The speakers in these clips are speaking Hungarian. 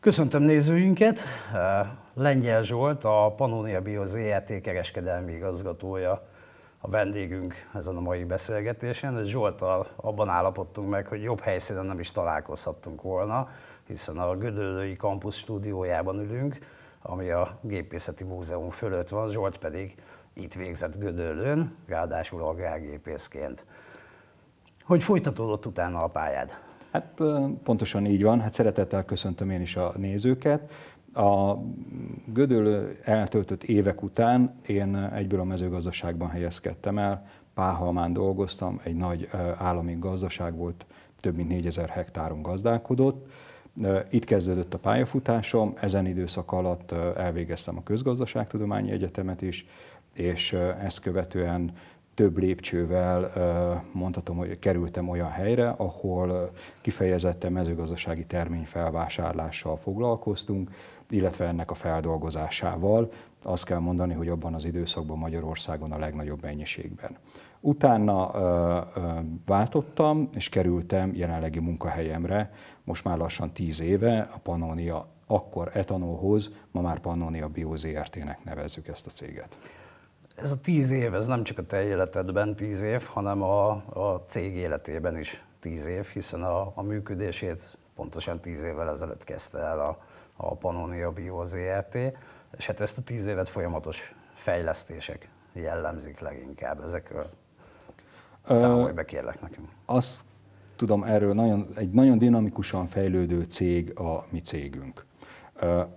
Köszöntöm nézőinket! Lengyel Zsolt, a Pannonia Bio ZRT kereskedelmi igazgatója a vendégünk ezen a mai beszélgetésen. Zsoltal abban állapodtunk meg, hogy jobb helyszínen nem is találkozhattunk volna, hiszen a Gödöllői Campus stúdiójában ülünk, ami a Gépészeti Múzeum fölött van, Zsolt pedig itt végzett Gödöllőn, ráadásul agrárgépészként. Hogy folytatódott utána a pályád? Hát pontosan így van, hát szeretettel köszöntöm én is a nézőket. A Gödöllő eltöltött évek után én egyből a mezőgazdaságban helyezkedtem el, Páhalmán dolgoztam, egy nagy állami gazdaság volt, több mint 4000 hektáron gazdálkodott. Itt kezdődött a pályafutásom, ezen időszak alatt elvégeztem a Közgazdaságtudományi Egyetemet is, és ezt követően több lépcsővel mondhatom, hogy kerültem olyan helyre, ahol kifejezetten mezőgazdasági termény felvásárlással foglalkoztunk, illetve ennek a feldolgozásával. Azt kell mondani, hogy abban az időszakban Magyarországon a legnagyobb mennyiségben. Utána ö, ö, váltottam, és kerültem jelenlegi munkahelyemre, most már lassan tíz éve, a Pannonia akkor etanolhoz, ma már Pannonia Bio ZRT-nek nevezzük ezt a céget ez a tíz év, ez nem csak a te életedben tíz év, hanem a, a cég életében is tíz év, hiszen a, a működését pontosan tíz évvel ezelőtt kezdte el a, a Pannonia Bio ZRT, és hát ezt a tíz évet folyamatos fejlesztések jellemzik leginkább ezekről. Számolj be kérlek nekem. Azt tudom erről, nagyon, egy nagyon dinamikusan fejlődő cég a mi cégünk.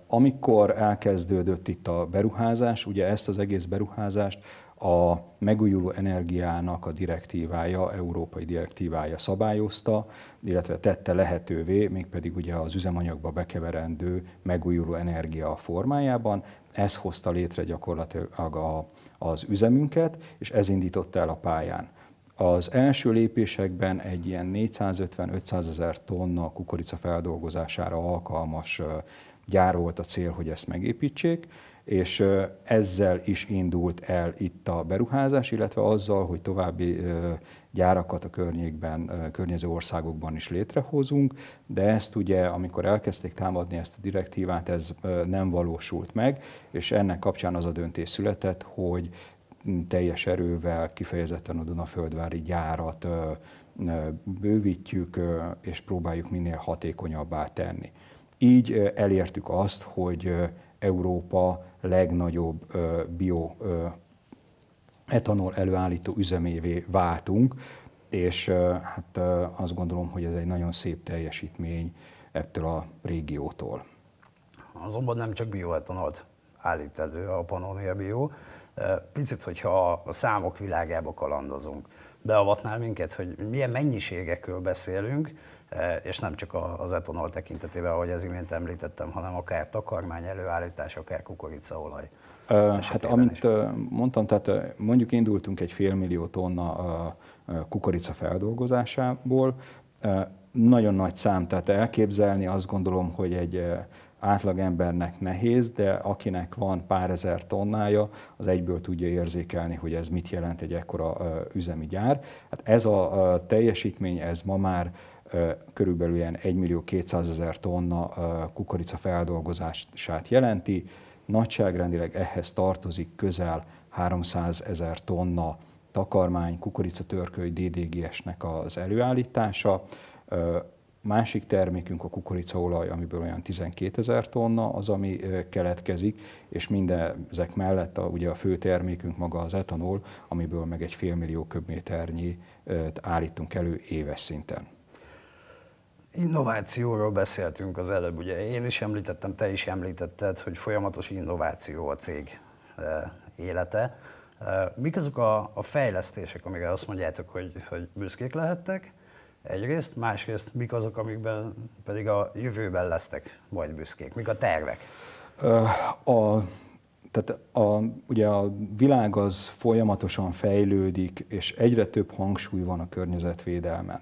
Amikor elkezdődött itt a beruházás, ugye ezt az egész beruházást a megújuló energiának a direktívája, európai direktívája szabályozta, illetve tette lehetővé, mégpedig ugye az üzemanyagba bekeverendő megújuló energia formájában. Ez hozta létre gyakorlatilag a, az üzemünket, és ez indította el a pályán. Az első lépésekben egy ilyen 450-500 ezer tonna kukorica feldolgozására alkalmas gyár volt a cél, hogy ezt megépítsék, és ezzel is indult el itt a beruházás, illetve azzal, hogy további gyárakat a környékben, környező országokban is létrehozunk, de ezt ugye, amikor elkezdték támadni ezt a direktívát, ez nem valósult meg, és ennek kapcsán az a döntés született, hogy teljes erővel kifejezetten a Dunaföldvári gyárat bővítjük, és próbáljuk minél hatékonyabbá tenni. Így elértük azt, hogy Európa legnagyobb bio etanol előállító üzemévé váltunk, és hát azt gondolom, hogy ez egy nagyon szép teljesítmény ettől a régiótól. Azonban nem csak bioetanolt állít elő a Panonia Bio. Picit, hogyha a számok világába kalandozunk beavatnál minket, hogy milyen mennyiségekről beszélünk, e, és nem csak az etanol tekintetében, ahogy az imént említettem, hanem akár takarmány előállítás, akár kukoricaolaj. Hát amint is. mondtam, tehát mondjuk indultunk egy félmillió tonna kukorica feldolgozásából, nagyon nagy szám, tehát elképzelni azt gondolom, hogy egy átlagembernek nehéz, de akinek van pár ezer tonnája, az egyből tudja érzékelni, hogy ez mit jelent egy ekkora üzemi gyár. Hát ez a teljesítmény, ez ma már körülbelül ilyen 1 millió 200 ezer tonna kukorica feldolgozását jelenti. Nagyságrendileg ehhez tartozik közel 300 ezer tonna takarmány, kukoricatörköly DDGS-nek az előállítása másik termékünk a kukoricaolaj, amiből olyan 12 ezer tonna az, ami keletkezik, és minden ezek mellett a, ugye a fő termékünk maga az etanol, amiből meg egy fél millió köbméternyi állítunk elő éves szinten. Innovációról beszéltünk az előbb, ugye én is említettem, te is említetted, hogy folyamatos innováció a cég élete. Mik azok a, a fejlesztések, amikre azt mondjátok, hogy, hogy büszkék lehettek, egyrészt, másrészt mik azok, amikben pedig a jövőben lesztek majd büszkék, mik a tervek? A, tehát a, ugye a világ az folyamatosan fejlődik, és egyre több hangsúly van a környezetvédelmen.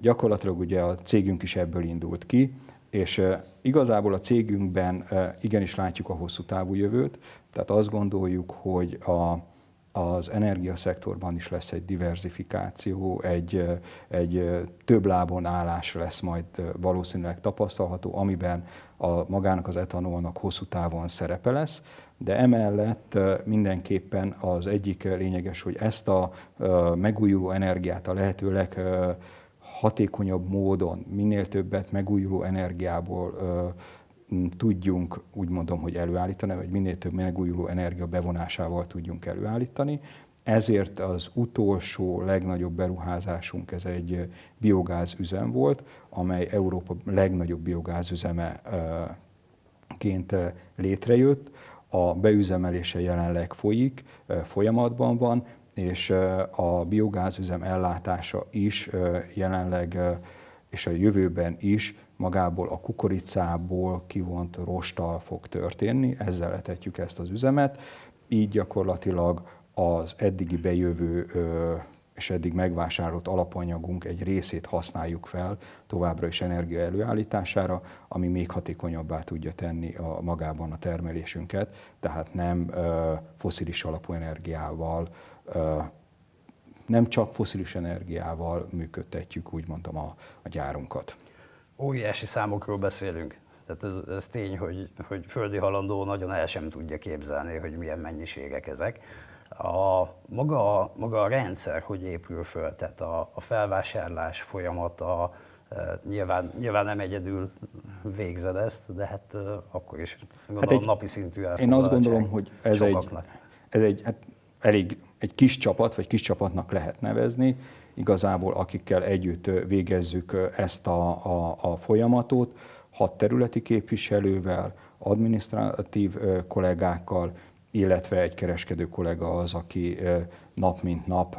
Gyakorlatilag ugye a cégünk is ebből indult ki, és igazából a cégünkben igenis látjuk a hosszú távú jövőt, tehát azt gondoljuk, hogy a, az energiaszektorban is lesz egy diversifikáció, egy, egy több lábon állás lesz majd valószínűleg tapasztalható, amiben a magának az etanolnak hosszú távon szerepe lesz, de emellett mindenképpen az egyik lényeges, hogy ezt a megújuló energiát a lehetőleg hatékonyabb módon, minél többet megújuló energiából tudjunk, úgy mondom, hogy előállítani, vagy minél több megújuló energia bevonásával tudjunk előállítani. Ezért az utolsó legnagyobb beruházásunk, ez egy biogázüzem volt, amely Európa legnagyobb biogázüzemeként létrejött. A beüzemelése jelenleg folyik, folyamatban van, és a biogázüzem ellátása is jelenleg és a jövőben is magából a kukoricából kivont rostal fog történni, ezzel etetjük ezt az üzemet, így gyakorlatilag az eddigi bejövő és eddig megvásárolt alapanyagunk egy részét használjuk fel továbbra is energia előállítására, ami még hatékonyabbá tudja tenni a magában a termelésünket, tehát nem foszilis alapú energiával, nem csak foszilis energiával működtetjük úgymond a, a gyárunkat óriási számokról beszélünk. Tehát ez, ez tény, hogy, hogy földi halandó nagyon el sem tudja képzelni, hogy milyen mennyiségek ezek. A, maga, a, maga a rendszer hogy épül föl, tehát a, a felvásárlás folyamata, eh, nyilván, nyilván nem egyedül végzed ezt, de hát eh, akkor is gondolom hát egy, napi szintű Én azt gondolom, hogy ez sokaknak. egy, ez egy hát elég egy kis csapat, vagy kis csapatnak lehet nevezni, igazából akikkel együtt végezzük ezt a, a, a folyamatot, hat területi képviselővel, adminisztratív kollégákkal, illetve egy kereskedő kollega az, aki nap mint nap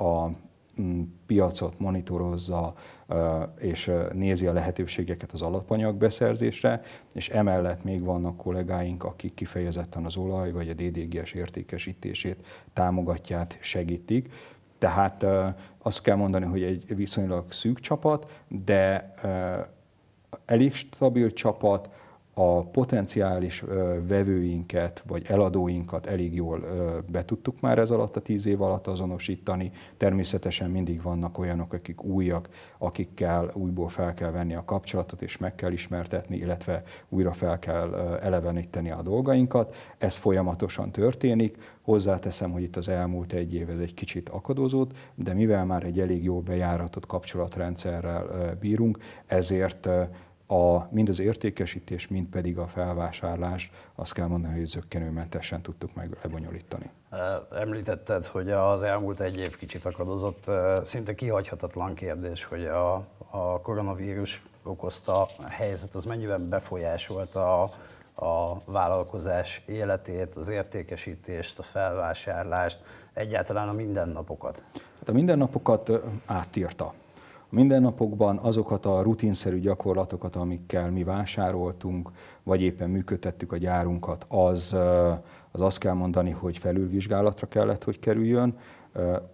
a piacot monitorozza és nézi a lehetőségeket az alapanyag beszerzésre, és emellett még vannak kollégáink, akik kifejezetten az olaj vagy a DDGS értékesítését támogatják, segítik. Tehát azt kell mondani, hogy egy viszonylag szűk csapat, de elég stabil csapat, a potenciális vevőinket vagy eladóinkat elég jól be tudtuk már ez alatt a tíz év alatt azonosítani. Természetesen mindig vannak olyanok, akik újak, akikkel újból fel kell venni a kapcsolatot, és meg kell ismertetni, illetve újra fel kell eleveníteni a dolgainkat. Ez folyamatosan történik. Hozzáteszem, hogy itt az elmúlt egy év ez egy kicsit akadozott, de mivel már egy elég jól bejáratott kapcsolatrendszerrel bírunk, ezért a, mind az értékesítés, mind pedig a felvásárlás, azt kell mondani, hogy zöggenőmentesen tudtuk meg lebonyolítani. Említetted, hogy az elmúlt egy év kicsit akadozott. Szinte kihagyhatatlan kérdés, hogy a, a koronavírus okozta helyzet, az mennyiben befolyásolta a, a vállalkozás életét, az értékesítést, a felvásárlást, egyáltalán a mindennapokat? Hát a mindennapokat átírta mindennapokban azokat a rutinszerű gyakorlatokat, amikkel mi vásároltunk, vagy éppen működtettük a gyárunkat, az, az azt kell mondani, hogy felülvizsgálatra kellett, hogy kerüljön.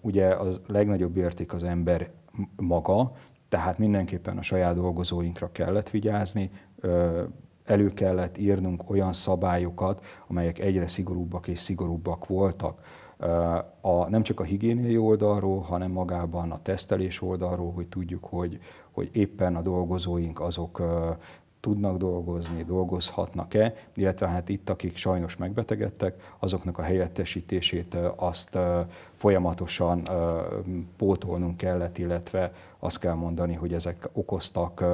Ugye a legnagyobb érték az ember maga, tehát mindenképpen a saját dolgozóinkra kellett vigyázni, elő kellett írnunk olyan szabályokat, amelyek egyre szigorúbbak és szigorúbbak voltak a, nem csak a higiéniai oldalról, hanem magában a tesztelés oldalról, hogy tudjuk, hogy, hogy éppen a dolgozóink azok tudnak dolgozni, dolgozhatnak-e, illetve hát itt, akik sajnos megbetegedtek, azoknak a helyettesítését azt folyamatosan pótolnunk kellett, illetve azt kell mondani, hogy ezek okoztak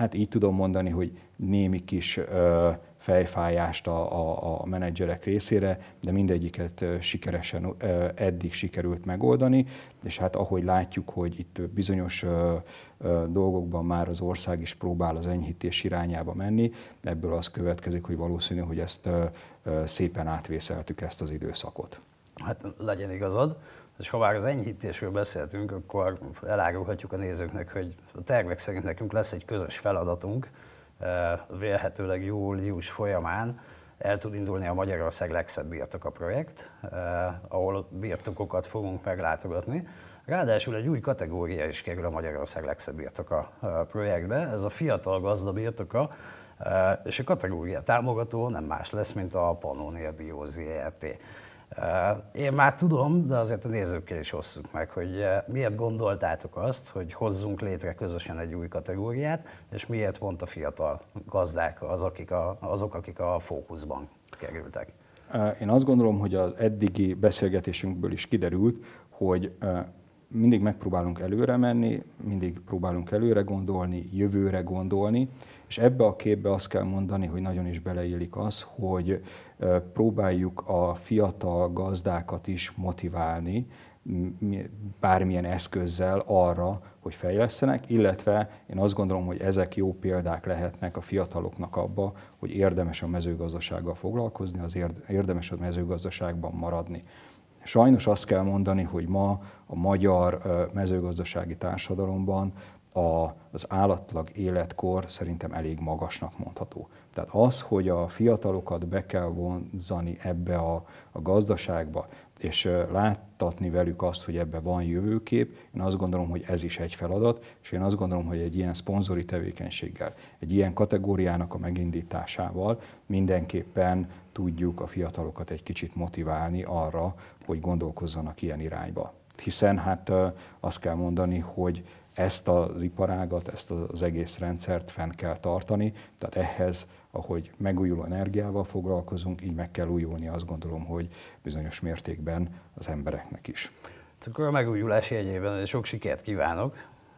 hát így tudom mondani, hogy némi kis ö, fejfájást a, a, a menedzserek részére, de mindegyiket sikeresen ö, eddig sikerült megoldani, és hát ahogy látjuk, hogy itt bizonyos ö, ö, dolgokban már az ország is próbál az enyhítés irányába menni, ebből az következik, hogy valószínű, hogy ezt ö, ö, szépen átvészeltük ezt az időszakot. Hát legyen igazad. És ha már az enyhítésről beszéltünk, akkor elárulhatjuk a nézőknek, hogy a tervek szerint nekünk lesz egy közös feladatunk, eh, vélhetőleg július folyamán el tud indulni a Magyarország legszebb a projekt, eh, ahol birtokokat fogunk meglátogatni. Ráadásul egy új kategória is kerül a Magyarország legszebb a eh, projektbe, ez a fiatal gazda birtoka, és a kategória támogató nem más lesz, mint a Pannonia Bio ZRT. Én már tudom, de azért a nézőkkel is osszuk meg, hogy miért gondoltátok azt, hogy hozzunk létre közösen egy új kategóriát, és miért pont a fiatal gazdák az, akik a, azok, akik a fókuszban kerültek. Én azt gondolom, hogy az eddigi beszélgetésünkből is kiderült, hogy mindig megpróbálunk előre menni, mindig próbálunk előre gondolni, jövőre gondolni, és ebbe a képbe azt kell mondani, hogy nagyon is beleillik az, hogy próbáljuk a fiatal gazdákat is motiválni, bármilyen eszközzel arra, hogy fejlesztenek, illetve én azt gondolom, hogy ezek jó példák lehetnek a fiataloknak abba, hogy érdemes a mezőgazdasággal foglalkozni, az érdemes a mezőgazdaságban maradni. Sajnos azt kell mondani, hogy ma a magyar mezőgazdasági társadalomban a, az állatlag életkor szerintem elég magasnak mondható. Tehát az, hogy a fiatalokat be kell vonzani ebbe a, a gazdaságba, és láttatni velük azt, hogy ebbe van jövőkép, én azt gondolom, hogy ez is egy feladat, és én azt gondolom, hogy egy ilyen szponzori tevékenységgel, egy ilyen kategóriának a megindításával mindenképpen tudjuk a fiatalokat egy kicsit motiválni arra, hogy gondolkozzanak ilyen irányba. Hiszen hát azt kell mondani, hogy ezt az iparágat, ezt az egész rendszert fenn kell tartani, tehát ehhez, ahogy megújuló energiával foglalkozunk, így meg kell újulni, azt gondolom, hogy bizonyos mértékben az embereknek is. Akkor a megújulás jegyében sok sikert kívánok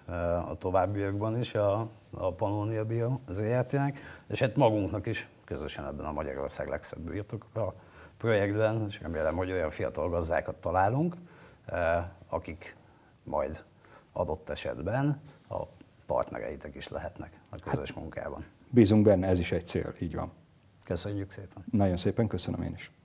eh, a továbbiakban is a, a Pannonia Bio ZRT-nek, és hát magunknak is közösen ebben a Magyarország legszebb birtokra projektben, és remélem, hogy olyan fiatal gazdákat találunk, eh, akik majd adott esetben a partnereitek is lehetnek a hát közös hát, munkában. Bízunk benne, ez is egy cél, így van. Köszönjük szépen. Nagyon szépen köszönöm én is.